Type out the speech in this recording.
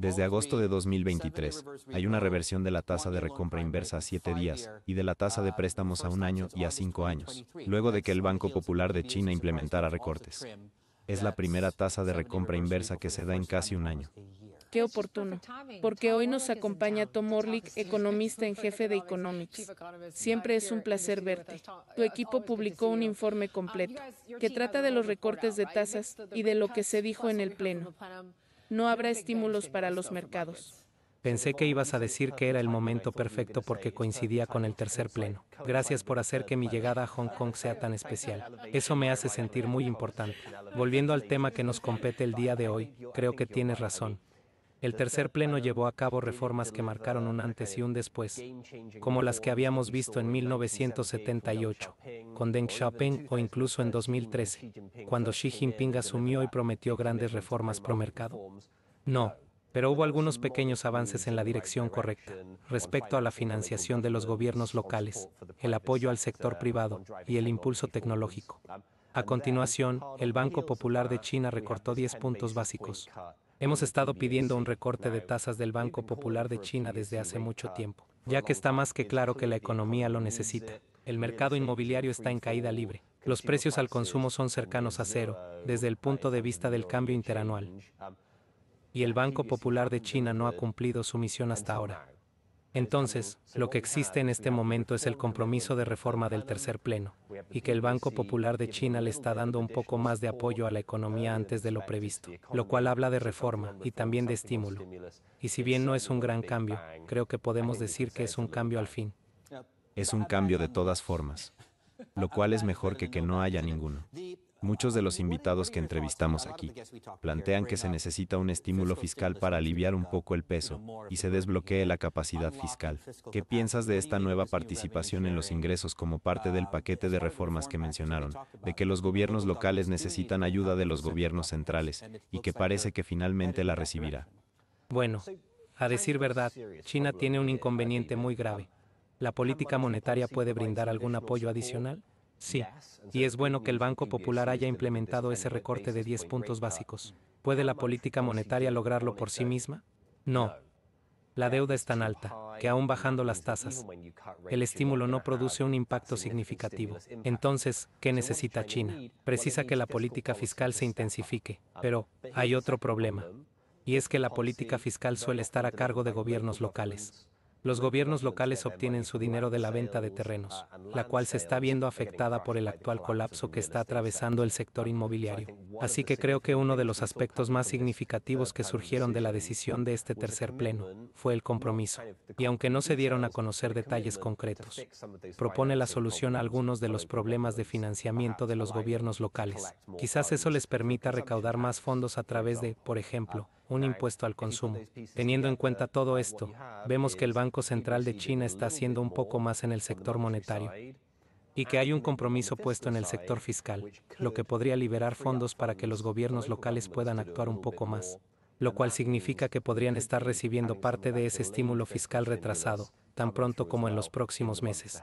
Desde oh, agosto de 2023, hay una reversión de la tasa de recompra inversa a siete días y de la tasa de ah, préstamos a un año y a cinco años, luego de que el Banco Popular de China implementara recortes. Es la primera tasa de recompra inversa que se da en casi un año. Qué oportuno, porque hoy nos acompaña Tom Orlik, economista en jefe de Economics. Siempre es un placer verte. Tu uh, equipo publicó e un informe um, completo que trata de los recortes de tasas y de lo que se dijo en el Pleno no habrá estímulos para los mercados. Pensé que ibas a decir que era el momento perfecto porque coincidía con el tercer pleno. Gracias por hacer que mi llegada a Hong Kong sea tan especial. Eso me hace sentir muy importante. Volviendo al tema que nos compete el día de hoy, creo que tienes razón. El tercer pleno llevó a cabo reformas que marcaron un antes y un después, como las que habíamos visto en 1978, con Deng Xiaoping o incluso en 2013, cuando Xi Jinping asumió y prometió grandes reformas pro mercado. No, pero hubo algunos pequeños avances en la dirección correcta, respecto a la financiación de los gobiernos locales, el apoyo al sector privado y el impulso tecnológico. A continuación, el Banco Popular de China recortó 10 puntos básicos Hemos estado pidiendo un recorte de tasas del Banco Popular de China desde hace mucho tiempo, ya que está más que claro que la economía lo necesita. El mercado inmobiliario está en caída libre. Los precios al consumo son cercanos a cero, desde el punto de vista del cambio interanual. Y el Banco Popular de China no ha cumplido su misión hasta ahora. Entonces, lo que existe en este momento es el compromiso de reforma del tercer pleno, y que el Banco Popular de China le está dando un poco más de apoyo a la economía antes de lo previsto, lo cual habla de reforma y también de estímulo. Y si bien no es un gran cambio, creo que podemos decir que es un cambio al fin. Es un cambio de todas formas, lo cual es mejor que que no haya ninguno. Muchos de los invitados que entrevistamos aquí plantean que se necesita un estímulo fiscal para aliviar un poco el peso y se desbloquee la capacidad fiscal. ¿Qué piensas de esta nueva participación en los ingresos como parte del paquete de reformas que mencionaron, de que los gobiernos locales necesitan ayuda de los gobiernos centrales y que parece que finalmente la recibirá? Bueno, a decir verdad, China tiene un inconveniente muy grave. La política monetaria puede brindar algún apoyo adicional, Sí. Y es bueno que el Banco Popular haya implementado ese recorte de 10 puntos básicos. ¿Puede la política monetaria lograrlo por sí misma? No. La deuda es tan alta, que aún bajando las tasas, el estímulo no produce un impacto significativo. Entonces, ¿qué necesita China? Precisa que la política fiscal se intensifique, pero hay otro problema. Y es que la política fiscal suele estar a cargo de gobiernos locales los gobiernos locales obtienen su dinero de la venta de terrenos, la cual se está viendo afectada por el actual colapso que está atravesando el sector inmobiliario. Así que creo que uno de los aspectos más significativos que surgieron de la decisión de este tercer pleno fue el compromiso. Y aunque no se dieron a conocer detalles concretos, propone la solución a algunos de los problemas de financiamiento de los gobiernos locales. Quizás eso les permita recaudar más fondos a través de, por ejemplo, un impuesto al consumo. Teniendo en cuenta todo esto, vemos que el Banco Central de China está haciendo un poco más en el sector monetario y que hay un compromiso puesto en el sector fiscal, lo que podría liberar fondos para que los gobiernos locales puedan actuar un poco más, lo cual significa que podrían estar recibiendo parte de ese estímulo fiscal retrasado, tan pronto como en los próximos meses.